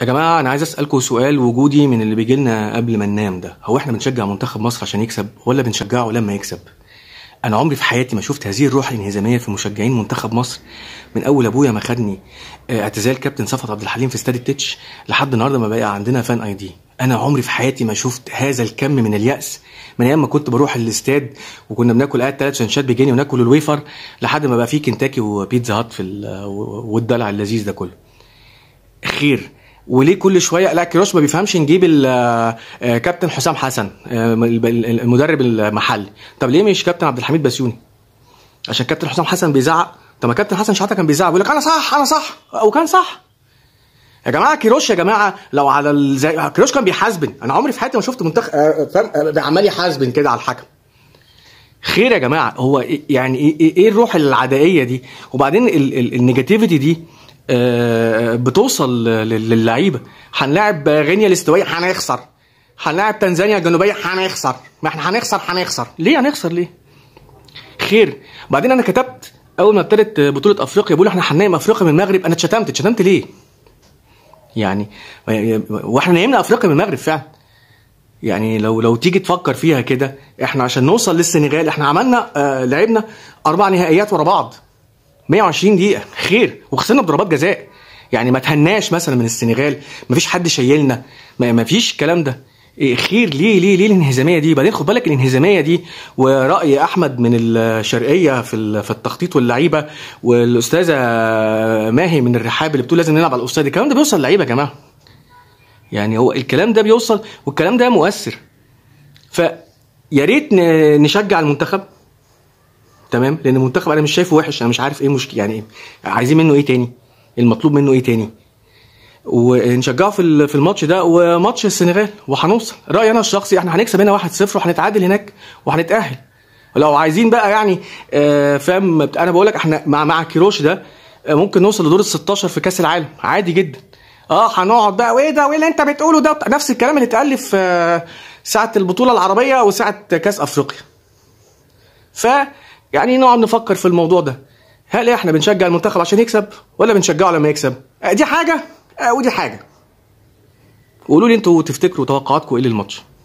يا جماعه انا عايز اسالكم سؤال وجودي من اللي بيجي لنا قبل ما ننام ده هو احنا بنشجع منتخب مصر عشان يكسب ولا بنشجعه لما يكسب انا عمري في حياتي ما شفت هذه الروح الانهزاميه في مشجعين منتخب مصر من اول ابويا ما خدني آه، اعتزال كابتن صفوت عبد الحليم في استاد التتش لحد النهارده ما بقى عندنا فان اي دي انا عمري في حياتي ما شفت هذا الكم من الياس من ايام ما كنت بروح الاستاد وكنا بناكل قاعد ثلاث شنشات بجنيه وناكل الويفر لحد ما بقى فيه كنتاكي وبيتزا هات في والدلع اللذيذ ده كله خير وليه كل شويه لا كيروش ما بيفهمش نجيب آه، كابتن حسام حسن آه، المدرب المحلي طب ليه مش كابتن عبد الحميد بسيوني عشان كابتن حسام حسن بيزعق طب ما كابتن حسن شحاته كان بيزعق بيقول لك انا صح انا صح وكان صح يا جماعه كيروش يا جماعه لو على زي كيروش كان بيحاسبن انا عمري في حياتي ما شفت منتخب آه، عمال يحاسبن كده على الحكم خير يا جماعه هو إيه- يعني إيه-, ايه الروح العدائيه دي وبعدين النيجاتيفيتي دي بتوصل للعيبه هنلاعب غينيا الاستوائيه هنخسر هنلاعب تنزانيا الجنوبيه هنخسر ما احنا هنخسر هنخسر ليه هنخسر ليه خير بعدين انا كتبت اول ما ابتدت بطوله افريقيا بيقولوا احنا هننام افريقيا من المغرب انا اتشتمت اتشتمت ليه يعني واحنا نايمنا افريقيا من المغرب فعلا يعني لو لو تيجي تفكر فيها كده احنا عشان نوصل للسنغال احنا عملنا آه لعبنا اربع نهائيات ورا بعض 120 دقيقه خير وخسرنا بضربات جزاء يعني ما تهناش مثلا من السنغال ما فيش حد شايلنا ما فيش الكلام ده إيه، خير ليه ليه ليه الانهزاميه دي بعدين خد بالك الانهزاميه دي وراي احمد من الشرقيه في في التخطيط واللعيبه والاستاذه ماهي من الرحاب اللي بتقول لازم نلعب على الاوفسايد الكلام ده بيوصل للعيبه يا جماعه يعني هو الكلام ده بيوصل والكلام ده مؤثر ف يا ريت نشجع المنتخب تمام لان المنتخب انا مش شايفه وحش انا مش عارف ايه مشكله يعني ايه عايزين منه ايه تاني المطلوب منه ايه تاني ونشجعه في في الماتش ده وماتش السنغال وهنوصل رايي انا الشخصي احنا هنكسب هنا 1-0 وهنتعادل هناك وهنتاهل لو عايزين بقى يعني آه، فاهم انا بقول لك احنا مع مع كيروش ده آه، ممكن نوصل لدور ال 16 في كاس العالم عادي جدا اه هنقعد بقى وايه ده وايه اللي انت بتقوله ده نفس الكلام اللي اتقال في آه، ساعه البطوله العربيه وساعه كاس افريقيا ف يعني نقعد نفكر في الموضوع ده هل احنا بنشجع المنتخب عشان يكسب ولا بنشجعه لما يكسب اه، دي حاجه اه، ودي حاجه قولوا لي انتوا تفتكروا توقعاتكم ايه للماتش